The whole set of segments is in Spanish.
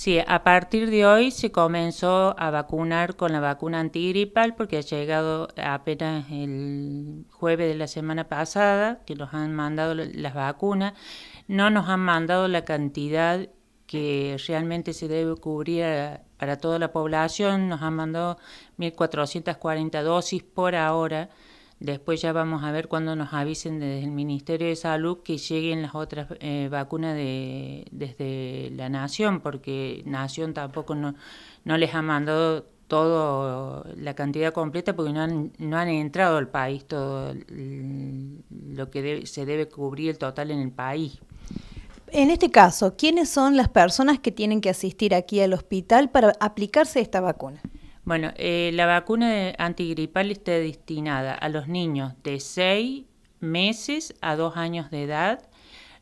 Sí, a partir de hoy se comenzó a vacunar con la vacuna antigripal porque ha llegado apenas el jueves de la semana pasada que nos han mandado las vacunas. No nos han mandado la cantidad que realmente se debe cubrir para toda la población. Nos han mandado 1.440 dosis por ahora Después ya vamos a ver cuando nos avisen desde el Ministerio de Salud que lleguen las otras eh, vacunas de, desde la Nación, porque Nación tampoco no, les ha mandado toda la cantidad completa porque no han, no han entrado al país todo lo que se debe cubrir el total en el país. En este caso, ¿quiénes son las personas que tienen que asistir aquí al hospital para aplicarse esta vacuna? Bueno, eh, la vacuna antigripal está destinada a los niños de 6 meses a 2 años de edad,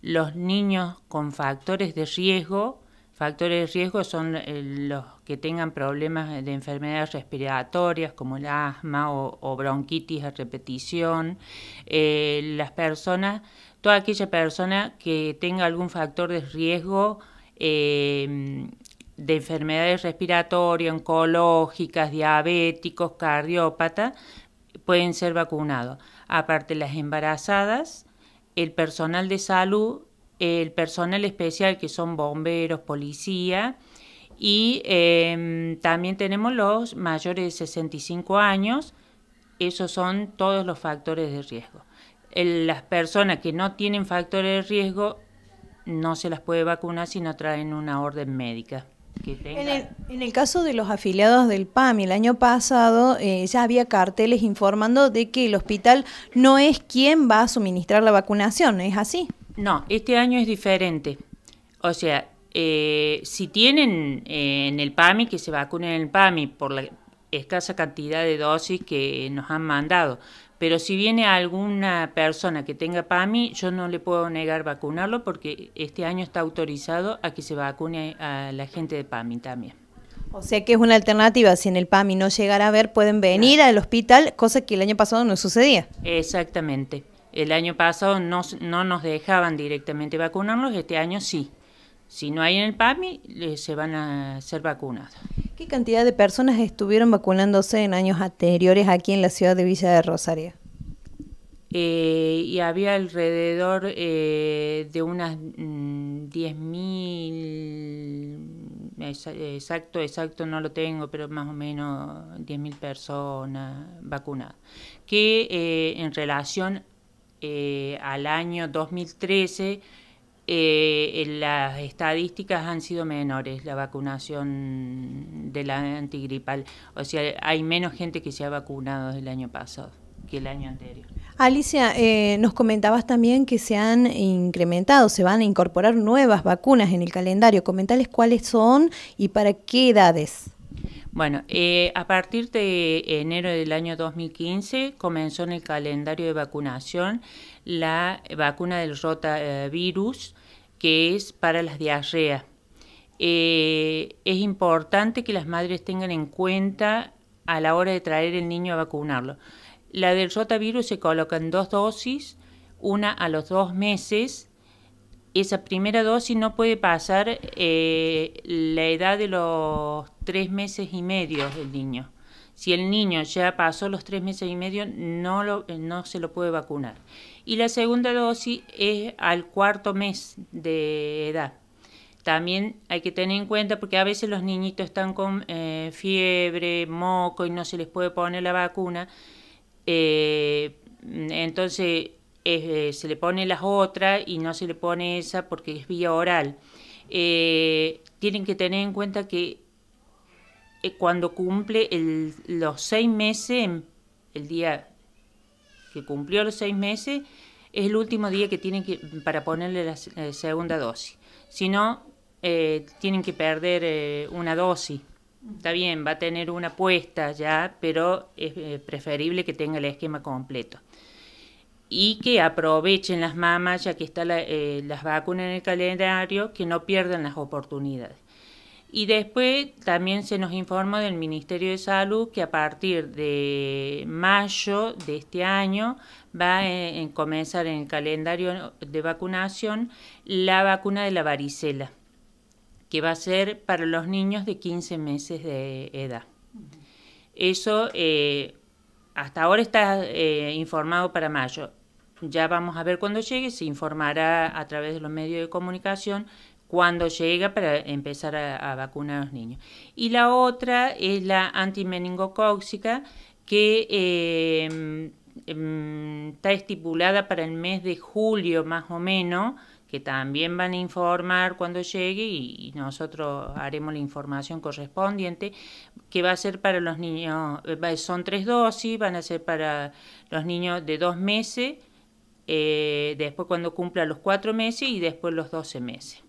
los niños con factores de riesgo, factores de riesgo son eh, los que tengan problemas de enfermedades respiratorias como el asma o, bronquitis a repetición, eh, las personas, toda aquella persona que tenga algún factor de riesgo eh, de enfermedades respiratorias, oncológicas, diabéticos, cardiópatas, pueden ser vacunados. Aparte las embarazadas, el personal de salud, el personal especial que son bomberos, policía y em, también tenemos los mayores de 65 años, esos son todos los factores de riesgo. las personas que no tienen factores de riesgo no se las puede vacunar si no traen una orden médica. En el, caso de los afiliados del PAMI, el año pasado eh, ya había carteles informando de que el hospital no es quien va a suministrar la vacunación, ¿es así? No, este año es diferente. O sea, eh, si tienen eh, en el PAMI, que se vacunen en el PAMI por la escasa cantidad de dosis que nos han mandado, pero si viene alguna persona que tenga PAMI, yo no le puedo negar vacunarlo porque este año está autorizado a que se vacune a la gente de PAMI también. O sea que es una alternativa, si en el PAMI no llegara a ver, pueden venir al hospital, cosa que el año pasado no sucedía. Exactamente. El año pasado no, no nos dejaban directamente vacunarlos, este año sí. Si no hay en el PAMI, se van a ser vacunados. ¿Qué cantidad de personas estuvieron vacunándose en años anteriores aquí en la ciudad de Villa de Rosario? Eh, y había alrededor eh, de unas 10.000, mm, exacto, exacto no lo tengo, pero más o menos 10.000 personas vacunadas, que eh, en relación al año 2013 eh, las estadísticas han sido menores, la vacunación de la antigripal. O sea, hay menos gente que se ha vacunado el año pasado que el año anterior. Alicia, eh, nos comentabas también que se han incrementado, se van a incorporar nuevas vacunas en el calendario. Comentales cuáles son y para qué edades. Bueno, eh, a partir de enero del año 2015 comenzó en el calendario de vacunación la vacuna del rotavirus, que es para las diarreas. Eh, es importante que las madres tengan en cuenta a la hora de traer el niño a vacunarlo. La del rotavirus se coloca en dos dosis, una a los dos meses esa primera dosis no puede pasar eh, la edad de los tres meses y medio del niño. Si el niño ya pasó los tres meses y medio, no, lo, no se lo puede vacunar. Y la segunda dosis es al cuarto mes de edad. También hay que tener en cuenta porque a veces los niñitos están con eh, fiebre, moco y no se les puede poner la vacuna. Eh, entonces eh, se le pone las otras y no se le pone esa porque es vía oral. Eh, tienen que tener en cuenta que eh, cuando cumple los seis meses, el día que cumplió los seis meses, es el último día que tienen que, para ponerle la, la segunda dosis. Si no, tienen que perder una dosis. Está bien, va a tener una puesta ya, pero es preferible que tenga el esquema completo y que aprovechen las mamás, ya que están eh, las vacunas en el calendario, que no pierdan las oportunidades. Y después también se nos informa del Ministerio de Salud que a partir de mayo de este año va a eh, comenzar en el calendario de vacunación la vacuna de la varicela, que va a ser para los niños de 15 meses de edad. Eso eh, hasta ahora está informado para mayo ya vamos a ver cuándo llegue, se informará a través de los medios de comunicación cuando llega para empezar a, vacunar a los niños. Y la otra es la antimeningocóxica que em, em, está estipulada para el mes de julio más o menos, que también van a informar cuando llegue y, y nosotros haremos la información correspondiente, que va a ser para los niños, eh, son tres dosis, van a ser para los niños de dos meses eh, después cuando cumpla los cuatro meses y después los doce meses.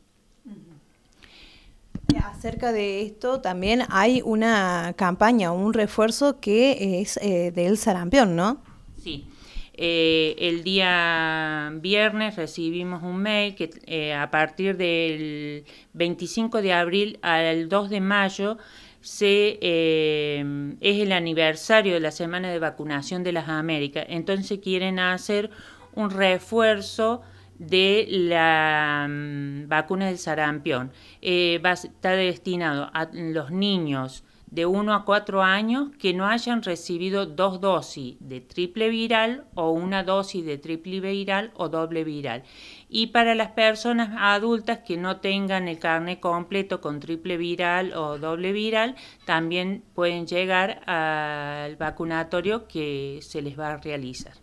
Acerca de esto también hay una campaña, un refuerzo que es eh, del sarampión, ¿no? Sí. Eh, el día viernes recibimos un mail que a partir del 25 de abril al 2 de mayo se, es el aniversario de la semana de vacunación de las Américas. Entonces quieren hacer un refuerzo de la mm, vacuna del sarampión. está eh, va destinado a los niños de 1 a 4 años que no hayan recibido dos dosis de triple viral o una dosis de triple viral o doble viral. Y para las personas adultas que no tengan el carnet completo con triple viral o doble viral, también pueden llegar al vacunatorio que se les va a realizar.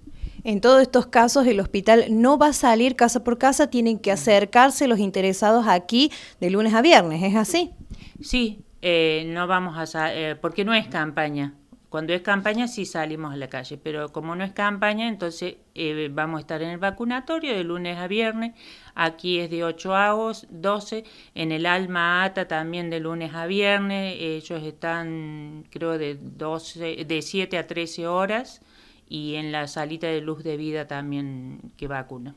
En todos estos casos, el hospital no va a salir casa por casa, tienen que acercarse los interesados aquí de lunes a viernes, ¿es así? Sí, eh, no vamos a eh, porque no es campaña. Cuando es campaña sí salimos a la calle, pero como no es campaña, entonces eh, vamos a estar en el vacunatorio de lunes a viernes. Aquí es de 8 a 12, en el Alma Ata también de lunes a viernes. Ellos están, creo, de, 12, de 7 a 13 horas y en la salita de luz de vida también que vacuna.